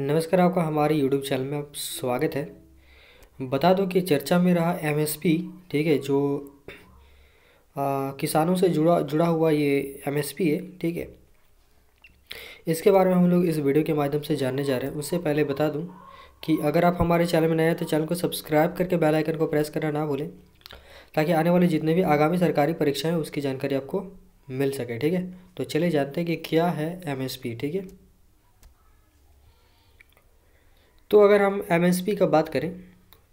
नमस्कार आपका हमारे यूट्यूब चैनल में आप स्वागत है बता दो कि चर्चा में रहा एमएसपी ठीक है जो आ, किसानों से जुड़ा जुड़ा हुआ ये एमएसपी है ठीक है इसके बारे में हम लोग इस वीडियो के माध्यम से जानने जा रहे हैं उससे पहले बता दूं कि अगर आप हमारे चैनल में नए हैं तो चैनल को सब्सक्राइब करके बेल आइकन को प्रेस करना ना भूलें ताकि आने वाले जितने भी आगामी सरकारी परीक्षाएं उसकी जानकारी आपको मिल सके ठीक है तो चले जानते हैं कि क्या है एम ठीक है तो अगर हम एम का बात करें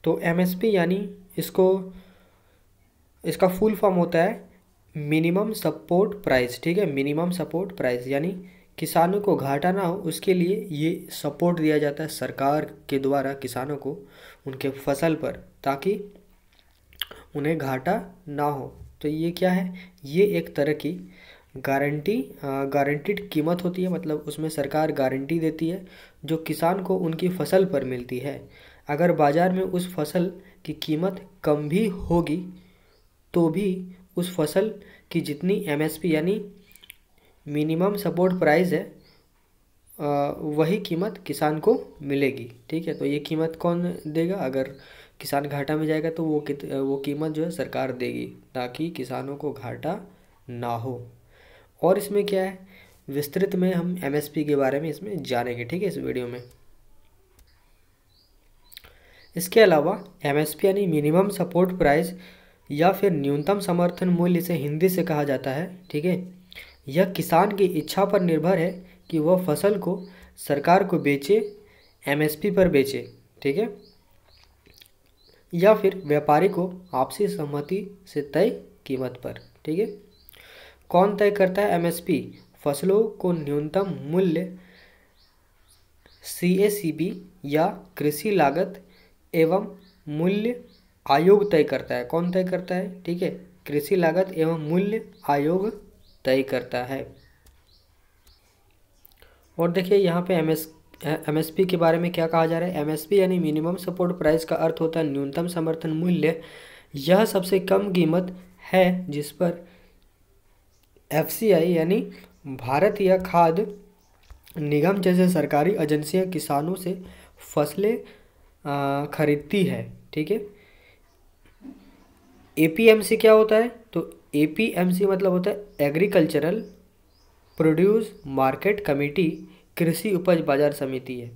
तो एम यानी इसको इसका फुल फॉर्म होता है मिनिमम सपोर्ट प्राइस ठीक है मिनिमम सपोर्ट प्राइस यानी किसानों को घाटा ना हो उसके लिए ये सपोर्ट दिया जाता है सरकार के द्वारा किसानों को उनके फसल पर ताकि उन्हें घाटा ना हो तो ये क्या है ये एक तरह की गारंटी गारंटीड कीमत होती है मतलब उसमें सरकार गारंटी देती है जो किसान को उनकी फसल पर मिलती है अगर बाज़ार में उस फसल की कीमत कम भी होगी तो भी उस फसल की जितनी एमएसपी यानी मिनिमम सपोर्ट प्राइस है वही कीमत किसान को मिलेगी ठीक है तो ये कीमत कौन देगा अगर किसान घाटा में जाएगा तो वो वो कीमत जो है सरकार देगी ताकि किसानों को घाटा ना हो और इसमें क्या है विस्तृत में हम एमएसपी के बारे में इसमें जानेंगे ठीक है इस वीडियो में इसके अलावा एमएसपी यानी मिनिमम सपोर्ट प्राइस या फिर न्यूनतम समर्थन मूल्य से हिंदी से कहा जाता है ठीक है यह किसान की इच्छा पर निर्भर है कि वह फसल को सरकार को बेचे एमएसपी पर बेचे ठीक है या फिर व्यापारी को आपसी सहमति से तय कीमत पर ठीक है कौन तय करता है एमएसपी फसलों को न्यूनतम मूल्य सीएसीबी या कृषि लागत एवं मूल्य आयोग तय करता है कौन तय करता है ठीक है कृषि लागत एवं मूल्य आयोग तय करता है और देखिए यहाँ पे एम एस एमएसपी के बारे में क्या कहा जा रहा है एमएसपी यानी मिनिमम सपोर्ट प्राइस का अर्थ होता है न्यूनतम समर्थन मूल्य यह सबसे कम कीमत है जिस पर एफ यानी भारतीय या खाद्य निगम जैसे सरकारी एजेंसियां किसानों से फसलें खरीदती है ठीक है एपीएमसी क्या होता है तो एपीएमसी मतलब होता है एग्रीकल्चरल प्रोड्यूस मार्केट कमेटी कृषि उपज बाजार समिति है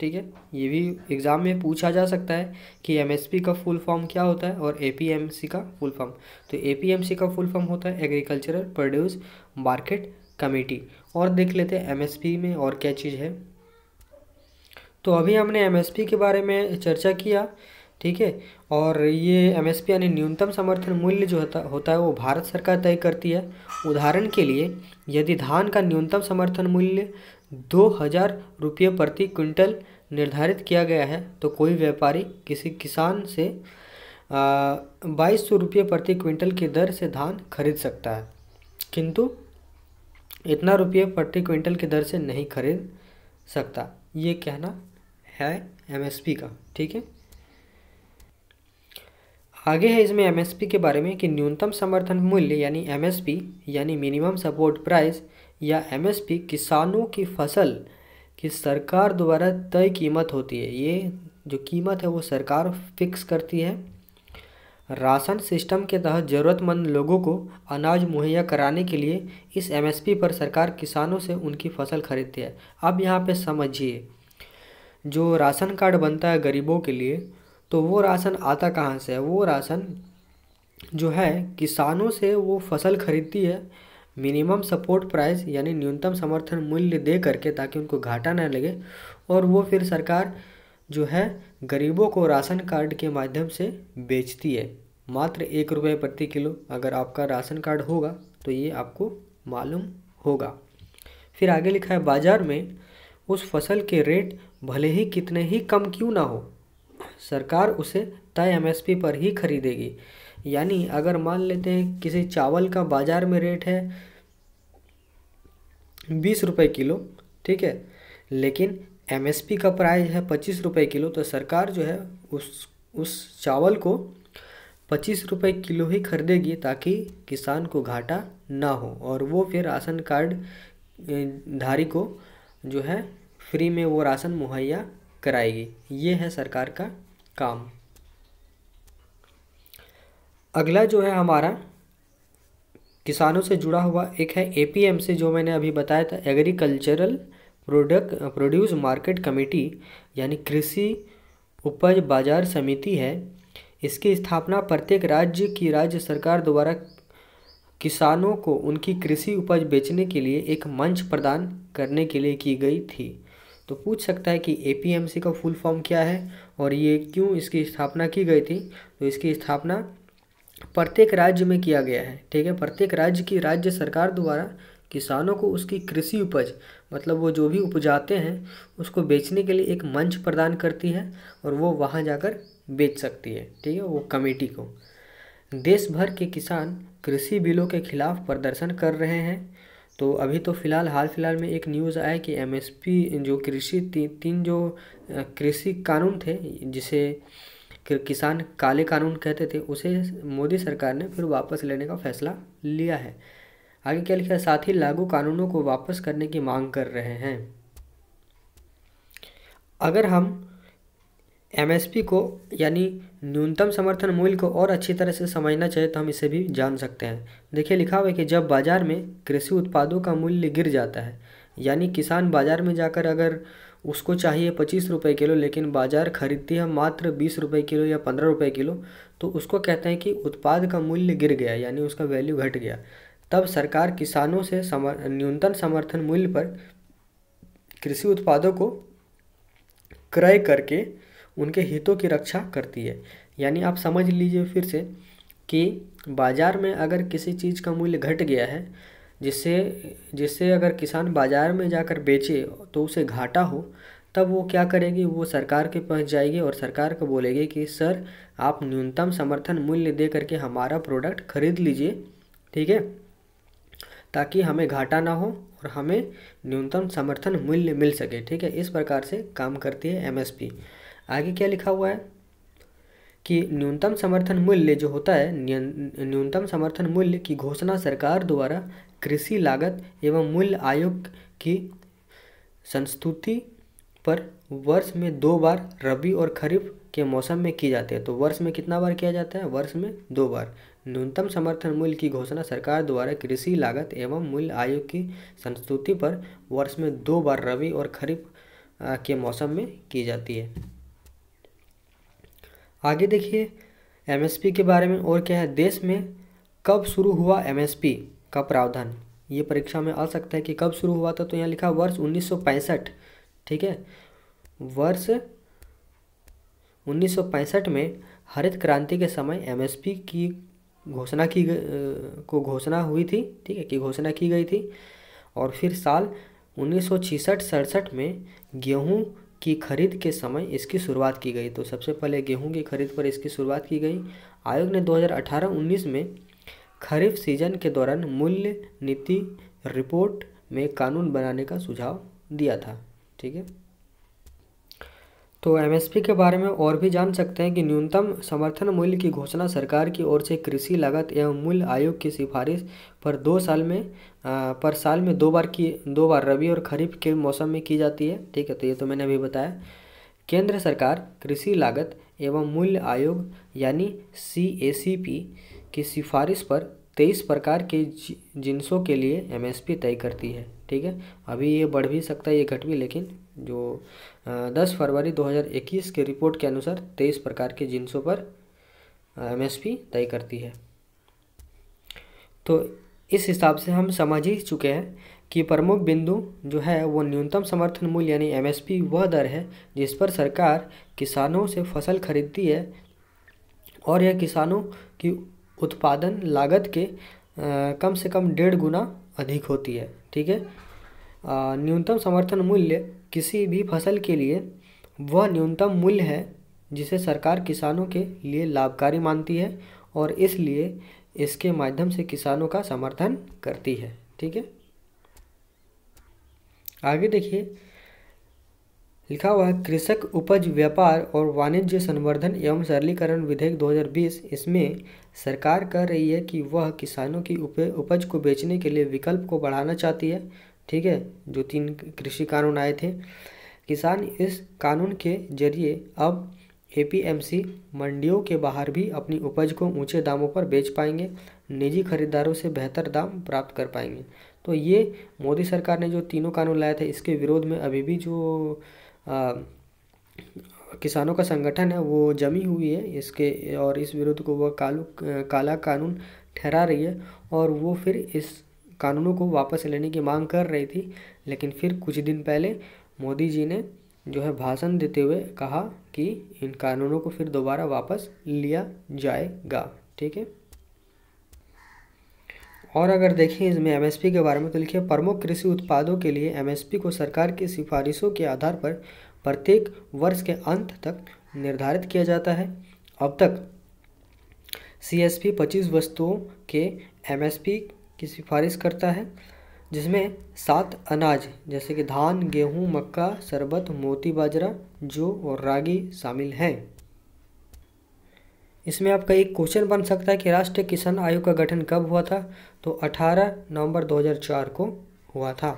ठीक है ये भी एग्ज़ाम में पूछा जा सकता है कि एमएसपी का फुल फॉर्म क्या होता है और एपीएमसी का फुल फॉर्म तो एपीएमसी का फुल फॉर्म होता है एग्रीकल्चरल प्रोड्यूस मार्केट कमेटी और देख लेते हैं एमएसपी में और क्या चीज़ है तो अभी हमने एमएसपी के बारे में चर्चा किया ठीक है और ये एमएसपी यानी न्यूनतम समर्थन मूल्य जो होता होता है वो भारत सरकार तय करती है उदाहरण के लिए यदि धान का न्यूनतम समर्थन मूल्य दो हज़ार रुपये प्रति क्विंटल निर्धारित किया गया है तो कोई व्यापारी किसी किसान से बाईस सौ रुपये प्रति क्विंटल की दर से धान खरीद सकता है किंतु इतना रुपये प्रति क्विंटल की दर से नहीं खरीद सकता ये कहना है एमएसपी का ठीक है आगे है इसमें एमएसपी के बारे में कि न्यूनतम समर्थन मूल्य यानी एमएसपी यानी मिनिमम सपोर्ट प्राइस या एमएसपी किसानों की फसल की सरकार द्वारा तय कीमत होती है ये जो कीमत है वो सरकार फिक्स करती है राशन सिस्टम के तहत ज़रूरतमंद लोगों को अनाज मुहैया कराने के लिए इस एमएसपी पर सरकार किसानों से उनकी फसल खरीदती है अब यहाँ पे समझिए जो राशन कार्ड बनता है गरीबों के लिए तो वो राशन आता कहाँ से है वो राशन जो है किसानों से वो फसल खरीदती है मिनिमम सपोर्ट प्राइस यानी न्यूनतम समर्थन मूल्य दे करके ताकि उनको घाटा ना लगे और वो फिर सरकार जो है गरीबों को राशन कार्ड के माध्यम से बेचती है मात्र एक रुपये प्रति किलो अगर आपका राशन कार्ड होगा तो ये आपको मालूम होगा फिर आगे लिखा है बाज़ार में उस फसल के रेट भले ही कितने ही कम क्यों ना हो सरकार उसे तय एमएसपी पर ही खरीदेगी यानी अगर मान लेते हैं किसी चावल का बाज़ार में रेट है बीस रुपये किलो ठीक है लेकिन एमएसपी का प्राइस है पच्चीस रुपये किलो तो सरकार जो है उस उस चावल को पच्चीस रुपये किलो ही खरीदेगी ताकि किसान को घाटा ना हो और वो फिर राशन कार्ड धारी को जो है फ्री में वो राशन मुहैया कराएगी ये है सरकार का काम अगला जो है हमारा किसानों से जुड़ा हुआ एक है ए से जो मैंने अभी बताया था agricultural product produce market committee यानी कृषि उपज बाजार समिति है इसकी स्थापना प्रत्येक राज्य की राज्य सरकार द्वारा किसानों को उनकी कृषि उपज बेचने के लिए एक मंच प्रदान करने के लिए की गई थी तो पूछ सकता है कि ए का फुल फॉर्म क्या है और ये क्यों इसकी स्थापना की गई थी तो इसकी स्थापना प्रत्येक राज्य में किया गया है ठीक है प्रत्येक राज्य की राज्य सरकार द्वारा किसानों को उसकी कृषि उपज मतलब वो जो भी उपजाते हैं उसको बेचने के लिए एक मंच प्रदान करती है और वो वहाँ जाकर बेच सकती है ठीक है वो कमेटी को देश भर के किसान कृषि बिलों के खिलाफ प्रदर्शन कर रहे हैं तो अभी तो फ़िलहाल हाल फिलहाल में एक न्यूज़ आया कि एमएसपी जो कृषि ती, तीन जो कृषि कानून थे जिसे किसान काले कानून कहते थे उसे मोदी सरकार ने फिर वापस लेने का फैसला लिया है आगे क्या लिखा है साथ ही लागू कानूनों को वापस करने की मांग कर रहे हैं अगर हम एमएसपी को यानी न्यूनतम समर्थन मूल्य को और अच्छी तरह से समझना चाहिए तो हम इसे भी जान सकते हैं देखिए लिखा हुआ है कि जब बाज़ार में कृषि उत्पादों का मूल्य गिर जाता है यानी किसान बाज़ार में जाकर अगर उसको चाहिए पच्चीस रुपये किलो लेकिन बाज़ार खरीदती है मात्र बीस रुपये किलो या पंद्रह रुपये किलो तो उसको कहते हैं कि उत्पाद का मूल्य गिर गया यानी उसका वैल्यू घट गया तब सरकार किसानों से समर न्यूनतम समर्थन मूल्य पर कृषि उत्पादों को क्रय करके उनके हितों की रक्षा करती है यानी आप समझ लीजिए फिर से कि बाज़ार में अगर किसी चीज़ का मूल्य घट गया है जिससे जिससे अगर किसान बाज़ार में जाकर बेचे तो उसे घाटा हो तब वो क्या करेगी वो सरकार के पास जाएगी और सरकार को बोलेगी कि सर आप न्यूनतम समर्थन मूल्य दे करके हमारा प्रोडक्ट खरीद लीजिए ठीक है ताकि हमें घाटा ना हो और हमें न्यूनतम समर्थन मूल्य मिल सके ठीक है इस प्रकार से काम करती है एमएसपी आगे क्या लिखा हुआ है कि न्यूनतम समर्थन मूल्य जो होता है न्यूनतम समर्थन मूल्य की घोषणा सरकार द्वारा कृषि लागत एवं मूल्य आयोग की संस्तुति पर वर्ष में दो बार रबी और खरीफ के मौसम में की जाती है तो वर्ष में कितना बार किया जाता है वर्ष में दो बार न्यूनतम समर्थन मूल्य की घोषणा सरकार द्वारा कृषि लागत एवं मूल्य आयोग की संस्तुति पर वर्ष में दो बार रबी और खरीफ के मौसम में की जाती है आगे देखिए एमएसपी के बारे में और क्या है देश में कब शुरू हुआ एमएसपी का प्रावधान ये परीक्षा में आ सकता है कि कब शुरू हुआ था तो यहाँ लिखा वर्ष उन्नीस ठीक है वर्ष 1965 में हरित क्रांति के समय एमएसपी की घोषणा की को घोषणा हुई थी ठीक है कि घोषणा की गई थी और फिर साल उन्नीस सौ में गेहूं की खरीद के समय इसकी शुरुआत की गई तो सबसे पहले गेहूं की खरीद पर इसकी शुरुआत की गई आयोग ने 2018-19 में खरीफ सीजन के दौरान मूल्य नीति रिपोर्ट में कानून बनाने का सुझाव दिया था ठीक है तो एमएसपी के बारे में और भी जान सकते हैं कि न्यूनतम समर्थन मूल्य की घोषणा सरकार की ओर से कृषि लागत एवं मूल्य आयोग की सिफारिश पर दो साल में आ, पर साल में दो बार की दो बार रबी और खरीफ के मौसम में की जाती है ठीक है तो ये तो मैंने अभी बताया केंद्र सरकार कृषि लागत एवं मूल्य आयोग यानी सी की सिफारिश पर तेईस प्रकार के जिनसों के लिए एम तय करती है ठीक है अभी ये बढ़ भी सकता है ये घट भी लेकिन जो दस फरवरी 2021 के रिपोर्ट के अनुसार तेईस प्रकार के जिन्सों पर एमएसपी तय करती है तो इस हिसाब से हम समझ ही चुके हैं कि प्रमुख बिंदु जो है वो न्यूनतम समर्थन मूल्य यानी एमएसपी वह दर है जिस पर सरकार किसानों से फसल खरीदती है और यह किसानों की उत्पादन लागत के कम से कम डेढ़ गुना अधिक होती है ठीक है न्यूनतम समर्थन मूल्य किसी भी फसल के लिए वह न्यूनतम मूल्य है जिसे सरकार किसानों के लिए लाभकारी मानती है और इसलिए इसके माध्यम से किसानों का समर्थन करती है ठीक है आगे देखिए लिखा हुआ है कृषक उपज व्यापार और वाणिज्य संवर्धन एवं सरलीकरण विधेयक 2020 इसमें सरकार कह रही है कि वह किसानों की उपज को बेचने के लिए विकल्प को बढ़ाना चाहती है ठीक है जो तीन कृषि कानून आए थे किसान इस कानून के जरिए अब एपीएमसी मंडियों के बाहर भी अपनी उपज को ऊंचे दामों पर बेच पाएंगे निजी खरीदारों से बेहतर दाम प्राप्त कर पाएंगे तो ये मोदी सरकार ने जो तीनों कानून लाए थे इसके विरोध में अभी भी जो आ, किसानों का संगठन है वो जमी हुई है इसके और इस विरोध को वह कालू काला कानून ठहरा रही है और वो फिर इस कानूनों को वापस लेने की मांग कर रही थी लेकिन फिर कुछ दिन पहले मोदी जी ने जो है भाषण देते हुए कहा कि इन कानूनों को फिर दोबारा वापस लिया जाएगा ठीक है और अगर देखें इसमें एमएसपी के बारे में तो लिखिए प्रमुख कृषि उत्पादों के लिए एमएसपी को सरकार की सिफारिशों के आधार पर प्रत्येक वर्ष के अंत तक निर्धारित किया जाता है अब तक सी एस पी पच्चीस वस्तुओं के एम की सिफारिश करता है जिसमें सात अनाज जैसे कि धान गेहूं, मक्का शरबत मोती बाजरा जो और रागी शामिल हैं इसमें आपका एक क्वेश्चन बन सकता है कि राष्ट्रीय किसान आयोग का गठन कब हुआ था तो 18 नवंबर 2004 को हुआ था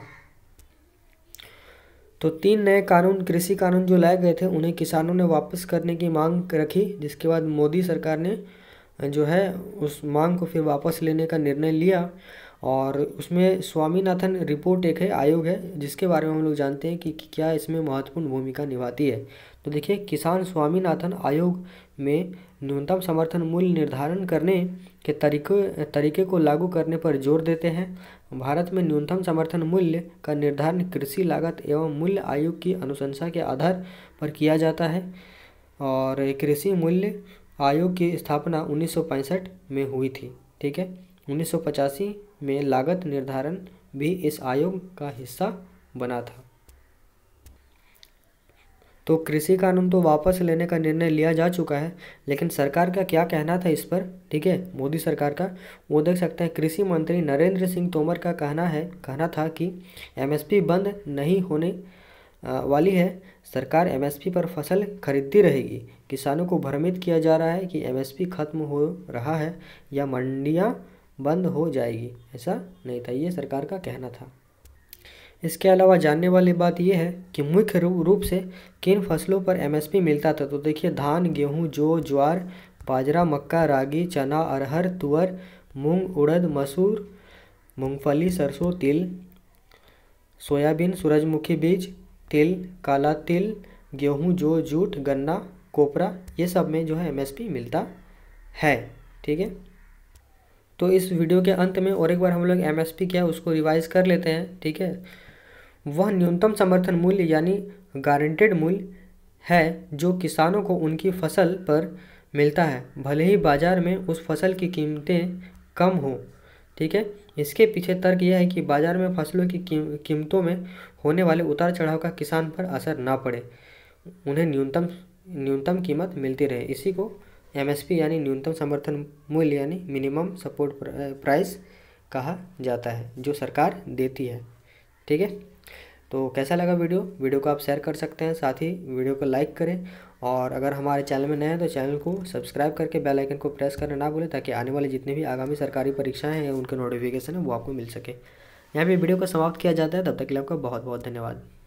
तो तीन नए कानून कृषि कानून जो लाए गए थे उन्हें किसानों ने वापस करने की मांग रखी जिसके बाद मोदी सरकार ने जो है उस मांग को फिर वापस लेने का निर्णय लिया और उसमें स्वामीनाथन रिपोर्ट एक है आयोग है जिसके बारे में हम लोग जानते हैं कि क्या इसमें महत्वपूर्ण भूमिका निभाती है तो देखिए किसान स्वामीनाथन आयोग में न्यूनतम समर्थन मूल्य निर्धारण करने के तरीके तरीके को लागू करने पर जोर देते हैं भारत में न्यूनतम समर्थन मूल्य का निर्धारण कृषि लागत एवं मूल्य आयोग की अनुशंसा के आधार पर किया जाता है और कृषि मूल्य आयोग की स्थापना उन्नीस में हुई थी ठीक है उन्नीस में लागत निर्धारण भी इस आयोग का हिस्सा बना था तो कृषि कानून तो वापस लेने का निर्णय लिया जा चुका है लेकिन सरकार का क्या कहना था इस पर ठीक है मोदी सरकार का वो देख सकते हैं कृषि मंत्री नरेंद्र सिंह तोमर का कहना है कहना था कि एमएसपी बंद नहीं होने वाली है सरकार एमएसपी पर फसल खरीदती रहेगी किसानों को भ्रमित किया जा रहा है कि एमएसपी खत्म हो रहा है या मंडियां बंद हो जाएगी ऐसा नहीं था ये सरकार का कहना था इसके अलावा जानने वाली बात यह है कि मुख्य रूप से किन फसलों पर एमएसपी मिलता था तो देखिए धान गेहूँ जो ज्वार बाजरा मक्का रागी चना अरहर तुअर मूंग उड़द मसूर मूंगफली सरसों तिल सोयाबीन सूरजमुखी बीज तिल काला तिल गेहूँ जो जूट गन्ना कोपरा ये सब में जो है एमएसपी मिलता है ठीक है तो इस वीडियो के अंत में और एक बार हम लोग एमएसपी क्या है उसको रिवाइज कर लेते हैं ठीक है वह न्यूनतम समर्थन मूल्य यानी गारंटेड मूल्य है जो किसानों को उनकी फसल पर मिलता है भले ही बाज़ार में उस फसल की कीमतें कम हो ठीक है इसके पीछे तर्क यह है कि बाज़ार में फसलों की कीमतों में होने वाले उतार चढ़ाव का किसान पर असर ना पड़े उन्हें न्यूनतम न्यूनतम कीमत मिलती रहे इसी को एमएसपी यानी न्यूनतम समर्थन मूल्य यानी मिनिमम सपोर्ट प्राइस कहा जाता है जो सरकार देती है ठीक है तो कैसा लगा वीडियो वीडियो को आप शेयर कर सकते हैं साथ ही वीडियो को लाइक करें और अगर हमारे चैनल में नए हैं तो चैनल को सब्सक्राइब करके बेल आइकन को प्रेस करना ना भूलें ताकि आने वाली जितनी भी आगामी सरकारी परीक्षाएं हैं उनके नोटिफिकेशन है वो आपको मिल सके यहाँ पे वीडियो को समाप्त किया जाता है तब तक के लिए आपका बहुत बहुत धन्यवाद